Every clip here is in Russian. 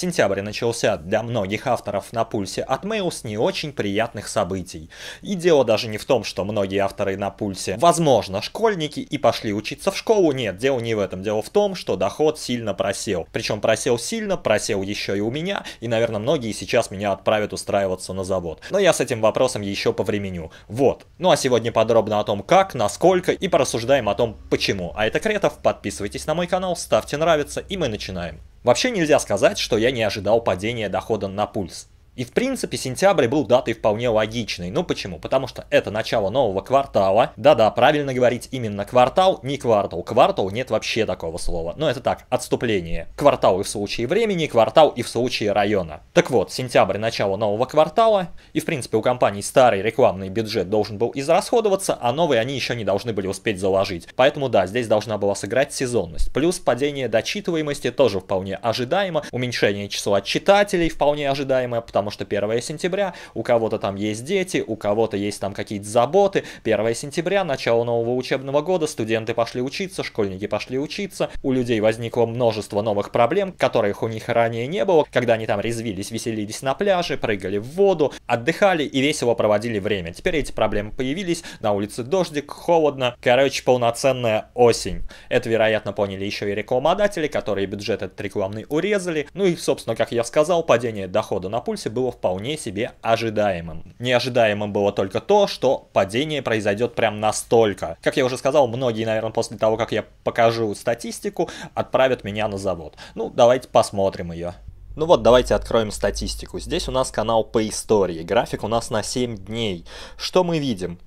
Сентябрь начался для многих авторов на пульсе от Mail не очень приятных событий. И дело даже не в том, что многие авторы на пульсе, возможно, школьники и пошли учиться в школу, нет, дело не в этом, дело в том, что доход сильно просел. Причем просел сильно, просел еще и у меня, и, наверное, многие сейчас меня отправят устраиваться на завод. Но я с этим вопросом еще повременю. Вот. Ну а сегодня подробно о том, как, насколько и порассуждаем о том, почему. А это Кретов, подписывайтесь на мой канал, ставьте нравится, и мы начинаем. Вообще нельзя сказать, что я не ожидал падения дохода на пульс. И в принципе сентябрь был датой вполне логичной. Ну почему? Потому что это начало нового квартала. Да-да, правильно говорить именно квартал, не квартал. Квартал нет вообще такого слова. Но это так, отступление. Квартал и в случае времени, квартал и в случае района. Так вот, сентябрь начало нового квартала. И в принципе у компаний старый рекламный бюджет должен был израсходоваться, а новый они еще не должны были успеть заложить. Поэтому да, здесь должна была сыграть сезонность. Плюс падение дочитываемости тоже вполне ожидаемо. Уменьшение числа читателей вполне ожидаемо, потому потому что 1 сентября, у кого-то там есть дети, у кого-то есть там какие-то заботы. 1 сентября, начало нового учебного года, студенты пошли учиться, школьники пошли учиться, у людей возникло множество новых проблем, которых у них ранее не было, когда они там резвились, веселились на пляже, прыгали в воду, отдыхали и весело проводили время. Теперь эти проблемы появились, на улице дождик, холодно, короче, полноценная осень. Это, вероятно, поняли еще и рекламодатели, которые бюджет этот рекламный урезали, ну и, собственно, как я сказал, падение дохода на пульсе было было вполне себе ожидаемым. Неожидаемым было только то, что падение произойдет прям настолько. Как я уже сказал, многие, наверное, после того, как я покажу статистику, отправят меня на завод. Ну, давайте посмотрим ее. Ну вот, давайте откроем статистику. Здесь у нас канал по истории. График у нас на 7 дней. Что мы видим?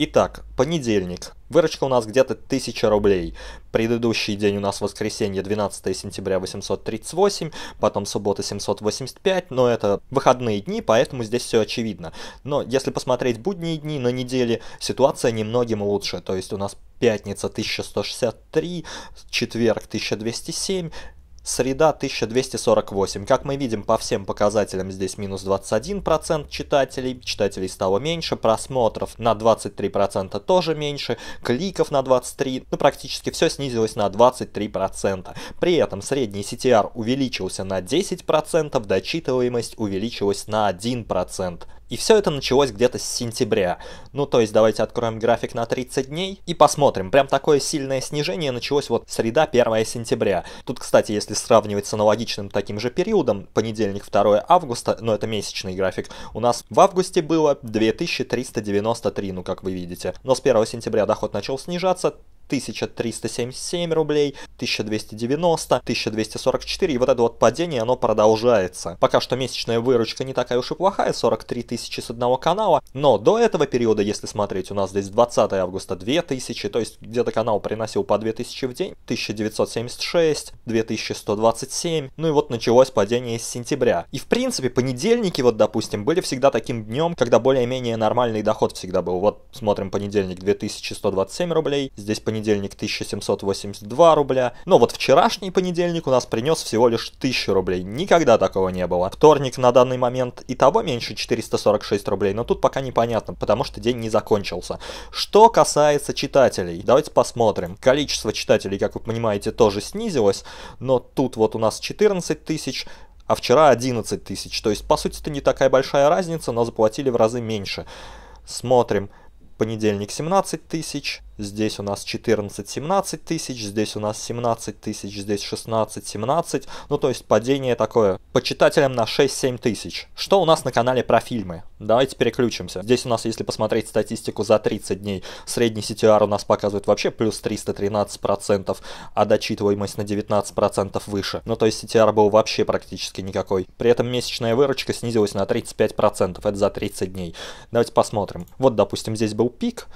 Итак, понедельник. Выручка у нас где-то 1000 рублей. Предыдущий день у нас воскресенье 12 сентября 838, потом суббота 785, но это выходные дни, поэтому здесь все очевидно. Но если посмотреть будние дни на неделе, ситуация немногим лучше. То есть у нас пятница 1163, четверг 1207, Среда 1248. Как мы видим, по всем показателям здесь минус 21% читателей. Читателей стало меньше, просмотров на 23% тоже меньше, кликов на 23%. Ну, практически все снизилось на 23%. При этом средний CTR увеличился на 10%, дочитываемость увеличилась на 1%. И все это началось где-то с сентября. Ну, то есть давайте откроем график на 30 дней и посмотрим. Прям такое сильное снижение началось вот среда 1 сентября. Тут, кстати, если сравнивать с аналогичным таким же периодом, понедельник 2 августа, но ну, это месячный график, у нас в августе было 2393, ну как вы видите. Но с 1 сентября доход начал снижаться, 1377 рублей, 1290, 1244, и вот это вот падение, оно продолжается. Пока что месячная выручка не такая уж и плохая, 43 тысячи с одного канала, но до этого периода, если смотреть, у нас здесь 20 августа 2000, то есть где-то канал приносил по 2000 в день, 1976, 2127, ну и вот началось падение с сентября. И в принципе понедельники, вот допустим, были всегда таким днем, когда более-менее нормальный доход всегда был. Вот смотрим понедельник 2127 рублей, здесь понедельник понедельник 1782 рубля, но вот вчерашний понедельник у нас принес всего лишь 1000 рублей, никогда такого не было. Вторник на данный момент и того меньше 446 рублей, но тут пока непонятно, потому что день не закончился. Что касается читателей, давайте посмотрим. Количество читателей, как вы понимаете, тоже снизилось, но тут вот у нас 14 тысяч, а вчера 11 тысяч. То есть, по сути, это не такая большая разница, но заплатили в разы меньше. Смотрим. Понедельник 17 тысяч, здесь у нас 14-17 тысяч, здесь у нас 17 тысяч, здесь 16-17, ну то есть падение такое, по читателям на 6-7 тысяч. Что у нас на канале про фильмы? Давайте переключимся. Здесь у нас, если посмотреть статистику за 30 дней, средний CTR у нас показывает вообще плюс 313%, а дочитываемость на 19% выше. Ну то есть CTR был вообще практически никакой. При этом месячная выручка снизилась на 35%, это за 30 дней. Давайте посмотрим. Вот, допустим, здесь был пик,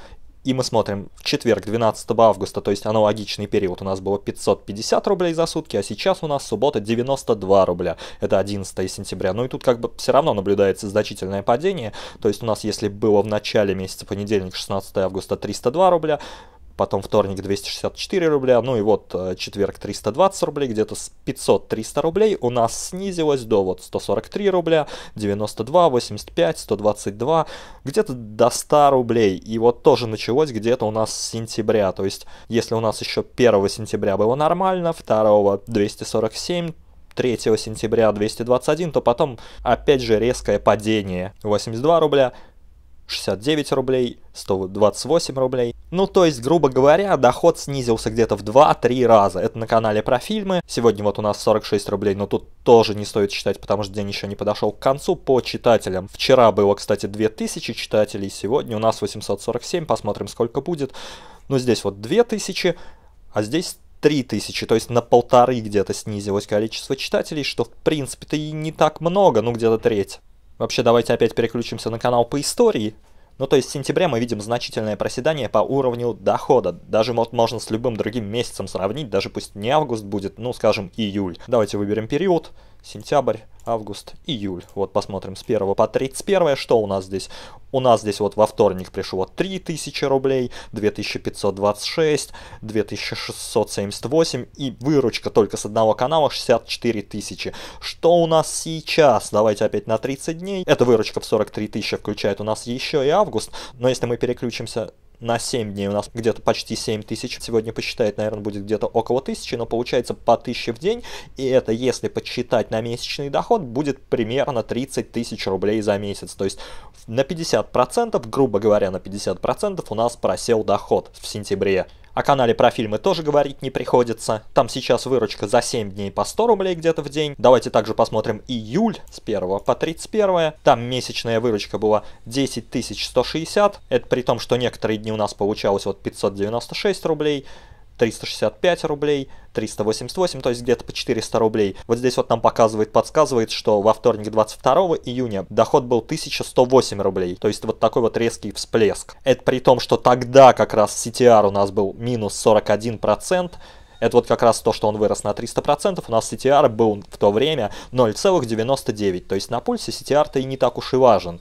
и мы смотрим четверг, 12 августа, то есть аналогичный период у нас было 550 рублей за сутки, а сейчас у нас суббота 92 рубля, это 11 сентября. Ну и тут как бы все равно наблюдается значительное падение, то есть у нас если было в начале месяца понедельник, 16 августа, 302 рубля, потом вторник 264 рубля, ну и вот э, четверг 320 рублей, где-то с 500-300 рублей у нас снизилось до вот 143 рубля, 92, 85, 122, где-то до 100 рублей. И вот тоже началось где-то у нас с сентября, то есть если у нас еще 1 сентября было нормально, 2 247, 3 сентября 221, то потом опять же резкое падение 82 рубля, 69 рублей, 128 рублей. Ну, то есть, грубо говоря, доход снизился где-то в 2-3 раза. Это на канале про фильмы. Сегодня вот у нас 46 рублей, но тут тоже не стоит считать, потому что день еще не подошел к концу по читателям. Вчера было, кстати, 2000 читателей, сегодня у нас 847, посмотрим, сколько будет. Ну, здесь вот 2000, а здесь 3000, то есть на полторы где-то снизилось количество читателей, что в принципе-то и не так много, ну где-то треть. Вообще, давайте опять переключимся на канал по истории. Ну, то есть в сентябре мы видим значительное проседание по уровню дохода. Даже вот можно с любым другим месяцем сравнить, даже пусть не август будет, ну, скажем, июль. Давайте выберем период сентябрь, август, июль. Вот посмотрим с 1 по 31, что у нас здесь. У нас здесь вот во вторник пришло 3000 рублей, 2526, 2678 и выручка только с одного канала 64 тысячи. Что у нас сейчас? Давайте опять на 30 дней. Эта выручка в 43 тысячи включает у нас еще и август, но если мы переключимся на 7 дней у нас где-то почти 7 тысяч. Сегодня посчитает наверное, будет где-то около тысячи, но получается по 1000 в день. И это, если подсчитать на месячный доход, будет примерно 30 тысяч рублей за месяц. То есть на 50%, грубо говоря, на 50% у нас просел доход в сентябре. О канале про фильмы тоже говорить не приходится. Там сейчас выручка за 7 дней по 100 рублей где-то в день. Давайте также посмотрим июль с 1 по 31. Там месячная выручка была 10 160. Это при том, что некоторые дни у нас получалось вот 596 рублей. 365 рублей, 388, то есть где-то по 400 рублей. Вот здесь вот нам показывает, подсказывает, что во вторник 22 июня доход был 1108 рублей, то есть вот такой вот резкий всплеск. Это при том, что тогда как раз CTR у нас был минус 41%, это вот как раз то, что он вырос на 300%. У нас CTR был в то время 0,99. То есть на пульсе CTR-то и не так уж и важен.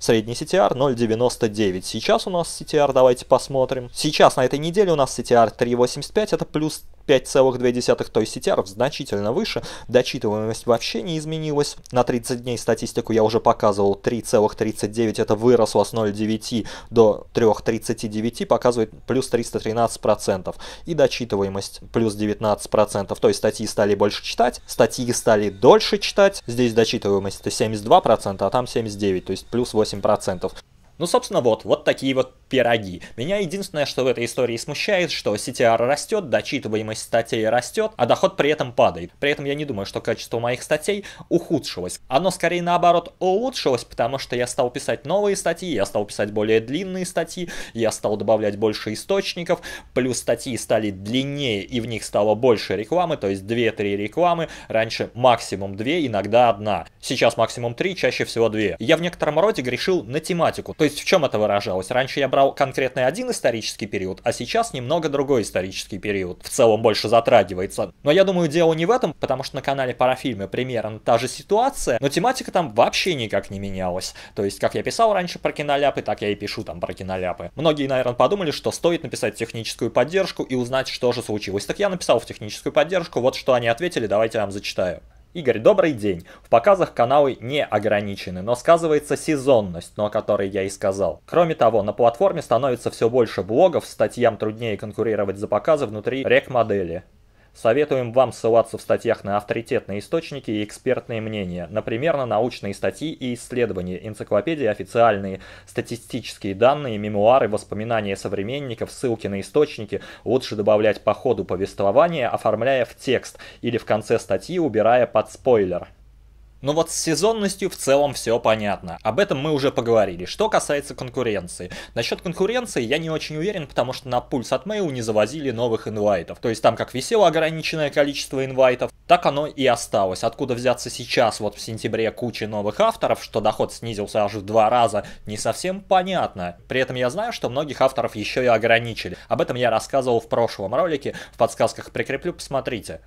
Средний CTR 0.99. Сейчас у нас CTR, давайте посмотрим. Сейчас на этой неделе у нас CTR 3.85, это плюс 5,2, то есть CTR значительно выше, дочитываемость вообще не изменилась. На 30 дней статистику я уже показывал 3,39, это выросло с 0,9 до 3,39, показывает плюс 313%. И дочитываемость плюс 19%, то есть статьи стали больше читать, статьи стали дольше читать, здесь дочитываемость это 72%, а там 79%, то есть плюс 8%. Ну, собственно, вот, вот такие вот пироги. Меня единственное, что в этой истории смущает, что CTR растет, дочитываемость статей растет, а доход при этом падает. При этом я не думаю, что качество моих статей ухудшилось. Оно скорее наоборот улучшилось, потому что я стал писать новые статьи, я стал писать более длинные статьи, я стал добавлять больше источников, плюс статьи стали длиннее и в них стало больше рекламы, то есть 2-3 рекламы, раньше максимум 2, иногда 1. Сейчас максимум 3, чаще всего 2. Я в некотором роде грешил на тематику, то есть в чем это выражалось? Раньше я брал конкретный один исторический период, а сейчас немного другой исторический период. В целом больше затрагивается. Но я думаю, дело не в этом, потому что на канале Парафильмы примерно та же ситуация, но тематика там вообще никак не менялась. То есть, как я писал раньше про киноляпы, так я и пишу там про киноляпы. Многие, наверное, подумали, что стоит написать техническую поддержку и узнать, что же случилось. Так я написал в техническую поддержку, вот что они ответили, давайте я вам зачитаю. Игорь, добрый день. В показах каналы не ограничены, но сказывается сезонность, но о которой я и сказал. Кроме того, на платформе становится все больше блогов, статьям труднее конкурировать за показы внутри рек-модели. Советуем вам ссылаться в статьях на авторитетные источники и экспертные мнения, например, на научные статьи и исследования, энциклопедии, официальные статистические данные, мемуары, воспоминания современников, ссылки на источники. Лучше добавлять по ходу повествования, оформляя в текст или в конце статьи, убирая под спойлер. Но вот с сезонностью в целом все понятно. Об этом мы уже поговорили. Что касается конкуренции. Насчет конкуренции я не очень уверен, потому что на пульс от Mail не завозили новых инвайтов. То есть там как висело ограниченное количество инвайтов, так оно и осталось. Откуда взяться сейчас, вот в сентябре, куча новых авторов, что доход снизился аж в два раза, не совсем понятно. При этом я знаю, что многих авторов еще и ограничили. Об этом я рассказывал в прошлом ролике, в подсказках прикреплю, посмотрите.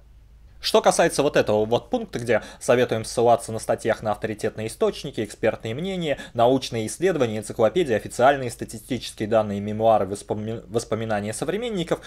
Что касается вот этого вот пункта, где советуем ссылаться на статьях на авторитетные источники, экспертные мнения, научные исследования, энциклопедии, официальные статистические данные, мемуары, воспоми... воспоминания современников,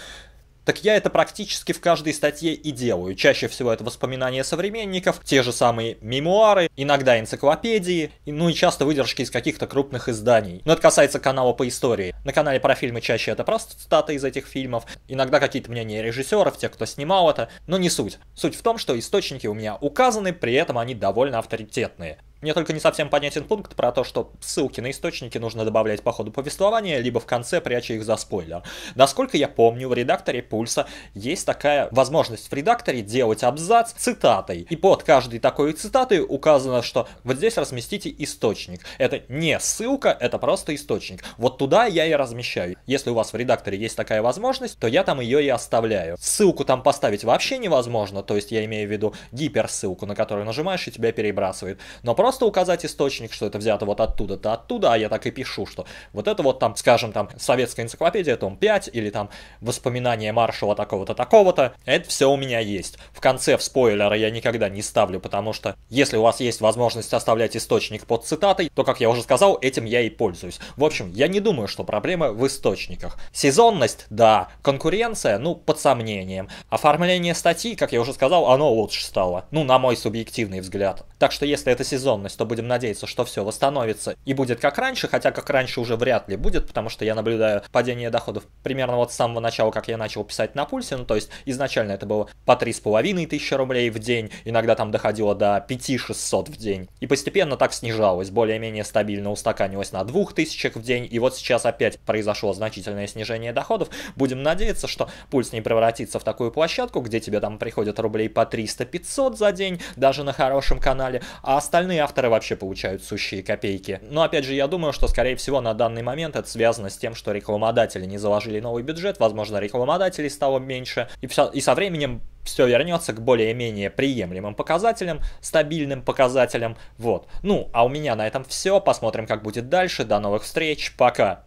так я это практически в каждой статье и делаю. Чаще всего это воспоминания современников, те же самые мемуары, иногда энциклопедии, ну и часто выдержки из каких-то крупных изданий. Но это касается канала по истории. На канале про фильмы чаще это просто цитаты из этих фильмов, иногда какие-то мнения режиссеров, тех, кто снимал это, но не суть. Суть в том, что источники у меня указаны, при этом они довольно авторитетные. Мне только не совсем понятен пункт про то, что ссылки на источники нужно добавлять по ходу повествования, либо в конце пряча их за спойлер. Насколько я помню, в редакторе Пульса есть такая возможность в редакторе делать абзац цитатой. И под каждой такой цитатой указано, что вот здесь разместите источник. Это не ссылка, это просто источник. Вот туда я и размещаю. Если у вас в редакторе есть такая возможность, то я там ее и оставляю. Ссылку там поставить вообще невозможно, то есть я имею в виду гиперссылку, на которую нажимаешь и тебя перебрасывает. Но просто просто указать источник, что это взято вот оттуда-то, оттуда, а я так и пишу, что вот это вот там, скажем, там, советская энциклопедия, том 5, или там воспоминания маршала такого-то, такого-то, это все у меня есть. В конце в спойлеры я никогда не ставлю, потому что если у вас есть возможность оставлять источник под цитатой, то, как я уже сказал, этим я и пользуюсь. В общем, я не думаю, что проблема в источниках. Сезонность, да, конкуренция, ну, под сомнением. Оформление статьи, как я уже сказал, оно лучше стало. Ну, на мой субъективный взгляд. Так что если это сезон сезонность, то будем надеяться, что все восстановится и будет как раньше, хотя как раньше уже вряд ли будет, потому что я наблюдаю падение доходов примерно вот с самого начала, как я начал писать на пульсе, ну то есть изначально это было по 3,5 тысячи рублей в день, иногда там доходило до 5-600 в день, и постепенно так снижалось, более-менее стабильно устаканилось на 2 тысячах в день, и вот сейчас опять произошло значительное снижение доходов, будем надеяться, что пульс не превратится в такую площадку, где тебе там приходят рублей по 300-500 за день, даже на хорошем канале, а остальные авторы вообще получают сущие копейки. Но опять же, я думаю, что скорее всего на данный момент это связано с тем, что рекламодатели не заложили новый бюджет, возможно, рекламодателей стало меньше, и, все, и со временем все вернется к более-менее приемлемым показателям, стабильным показателям, вот. Ну, а у меня на этом все, посмотрим, как будет дальше, до новых встреч, пока!